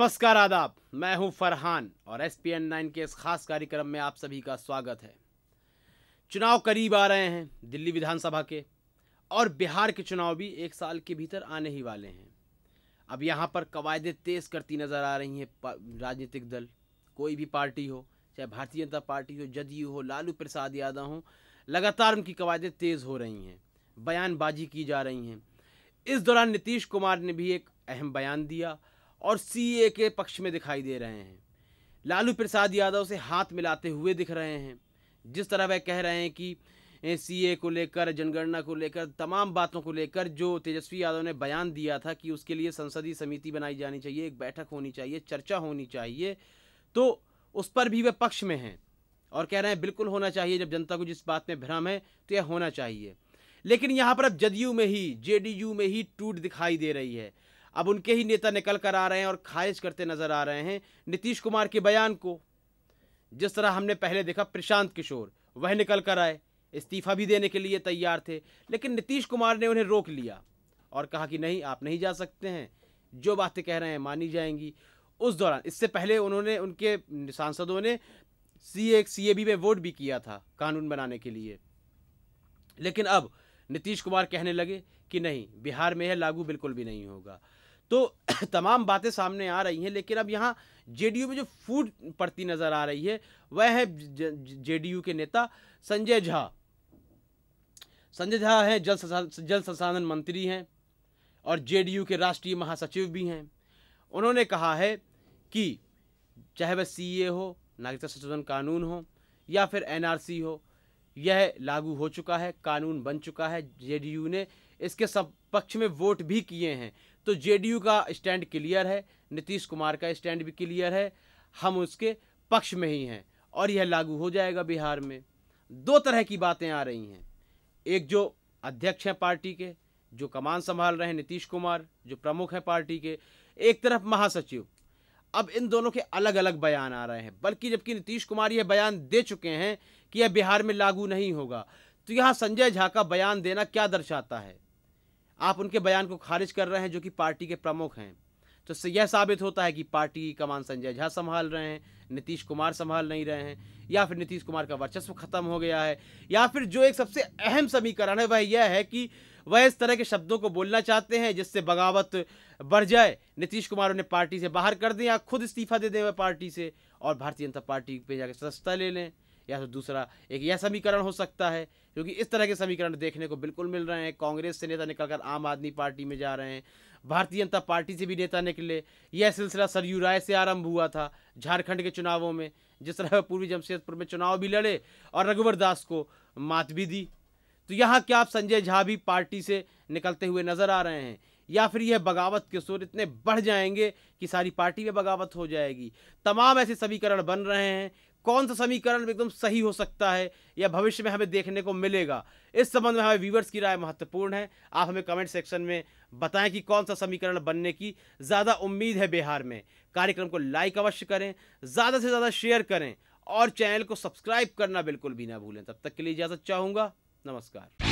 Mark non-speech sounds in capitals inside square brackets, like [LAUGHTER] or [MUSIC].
नमस्कार आदाब मैं हूं फरहान और एस पी एन नाइन के इस खास कार्यक्रम में आप सभी का स्वागत है चुनाव करीब आ रहे हैं दिल्ली विधानसभा के और बिहार के चुनाव भी एक साल के भीतर आने ही वाले हैं अब यहाँ पर कवायदे तेज़ करती नज़र आ रही हैं राजनीतिक दल कोई भी पार्टी हो चाहे भारतीय जनता पार्टी हो जदयू हो लालू प्रसाद यादव हो लगातार उनकी कवायदे तेज़ हो रही हैं बयानबाजी की जा रही हैं इस दौरान नीतीश कुमार ने भी एक अहम बयान दिया और सीए के पक्ष में दिखाई दे रहे हैं लालू प्रसाद यादव से हाथ मिलाते हुए दिख रहे हैं जिस तरह वह कह रहे हैं कि सीए को लेकर जनगणना को लेकर तमाम बातों को लेकर जो तेजस्वी यादव ने बयान दिया था कि उसके लिए संसदीय समिति बनाई जानी चाहिए एक बैठक होनी चाहिए चर्चा होनी चाहिए तो उस पर भी वे पक्ष में हैं और कह रहे हैं बिल्कुल होना चाहिए जब जनता को जिस बात में भ्रम है तो यह होना चाहिए लेकिन यहाँ पर अब जदयू में ही जेडीयू में ही टूट दिखाई दे रही है अब उनके ही नेता निकल कर आ रहे हैं और खारिज करते नजर आ रहे हैं नीतीश कुमार के बयान को जिस तरह हमने पहले देखा प्रशांत किशोर वह निकल कर आए इस्तीफा भी देने के लिए तैयार थे लेकिन नीतीश कुमार ने उन्हें रोक लिया और कहा कि नहीं आप नहीं जा सकते हैं जो बातें कह रहे हैं मानी जाएंगी उस दौरान इससे पहले उन्होंने उनके सांसदों ने सी ए सी ए बी में वोट भी किया था कानून बनाने के लिए लेकिन अब नीतीश कुमार कहने लगे कि नहीं बिहार में यह लागू बिल्कुल भी नहीं होगा तो [COUGHS] तमाम बातें सामने आ रही हैं लेकिन अब यहाँ जेडीयू में जो फूट पड़ती नज़र आ रही है वह है जेडीयू के नेता संजय झा संजय झा हैं जल जल संसाधन मंत्री हैं और जेडीयू के राष्ट्रीय महासचिव भी हैं उन्होंने कहा है कि चाहे वह सीए हो नागरिकता संशोधन कानून हो या फिर एनआरसी हो यह लागू हो चुका है कानून बन चुका है जेडीयू ने इसके सब पक्ष में वोट भी किए हैं तो जेडीयू का स्टैंड क्लियर है नीतीश कुमार का स्टैंड भी क्लियर है हम उसके पक्ष में ही हैं और यह लागू हो जाएगा बिहार में दो तरह की बातें आ रही हैं एक जो अध्यक्ष हैं पार्टी के जो कमान संभाल रहे हैं नीतीश कुमार जो प्रमुख हैं पार्टी के एक तरफ महासचिव अब इन दोनों के अलग अलग बयान आ रहे हैं बल्कि जबकि नीतीश कुमार यह बयान दे चुके हैं कि यह बिहार में लागू नहीं होगा तो यहाँ संजय झा का बयान देना क्या दर्शाता है आप उनके बयान को खारिज कर रहे हैं जो कि पार्टी के प्रमुख हैं तो यह साबित होता है कि पार्टी की कमान संजय झा संभाल रहे हैं नीतीश कुमार संभाल नहीं रहे हैं या फिर नीतीश कुमार का वर्चस्व खत्म हो गया है या फिर जो एक सबसे अहम समीकरण है वह यह है कि वह इस तरह के शब्दों को बोलना चाहते हैं जिससे बगावत बढ़ जाए नीतीश कुमार उन्हें पार्टी से बाहर कर दें या खुद इस्तीफा दे दें वह पार्टी से और भारतीय जनता पार्टी पे जाकर सदस्यता ले लें या तो दूसरा एक यह समीकरण हो सकता है क्योंकि इस तरह के समीकरण देखने को बिल्कुल मिल रहे हैं कांग्रेस से नेता निकलकर आम आदमी पार्टी में जा रहे हैं भारतीय जनता पार्टी से भी नेता निकले यह सिलसिला सरयू राय से आरंभ हुआ था झारखंड के चुनावों में जिस तरह पूर्वी जमशेदपुर में चुनाव भी लड़े और रघुवर दास को मात भी दी तो यहाँ क्या आप संजय झा भी पार्टी से निकलते हुए नजर आ रहे हैं या फिर यह बगावत के सुर इतने बढ़ जाएंगे कि सारी पार्टी में बगावत हो जाएगी तमाम ऐसे समीकरण बन रहे हैं कौन सा समीकरण एकदम सही हो सकता है या भविष्य में हमें देखने को मिलेगा इस संबंध में हमें व्यूवर्स की राय महत्वपूर्ण है आप हमें कमेंट सेक्शन में बताएं कि कौन सा समीकरण बनने की ज़्यादा उम्मीद है बिहार में कार्यक्रम को लाइक अवश्य करें ज़्यादा से ज़्यादा शेयर करें और चैनल को सब्सक्राइब करना बिल्कुल भी ना भूलें तब तक के लिए इजाज़त चाहूँगा नमस्कार